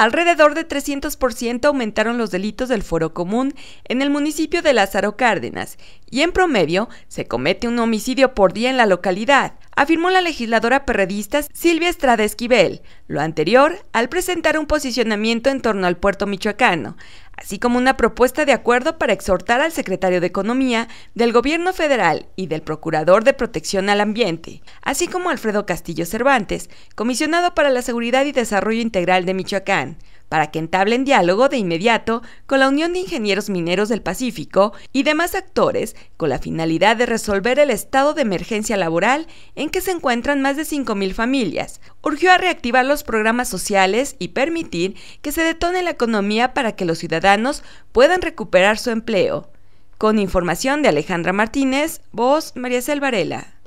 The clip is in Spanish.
Alrededor de 300% aumentaron los delitos del foro común en el municipio de Lázaro Cárdenas y en promedio se comete un homicidio por día en la localidad afirmó la legisladora perredista Silvia Estrada Esquivel, lo anterior al presentar un posicionamiento en torno al puerto michoacano, así como una propuesta de acuerdo para exhortar al secretario de Economía del Gobierno Federal y del Procurador de Protección al Ambiente, así como Alfredo Castillo Cervantes, comisionado para la Seguridad y Desarrollo Integral de Michoacán, para que entablen diálogo de inmediato con la Unión de Ingenieros Mineros del Pacífico y demás actores con la finalidad de resolver el estado de emergencia laboral en que se encuentran más de 5.000 familias. Urgió a reactivar los programas sociales y permitir que se detone la economía para que los ciudadanos puedan recuperar su empleo. Con información de Alejandra Martínez, voz María Selvarela.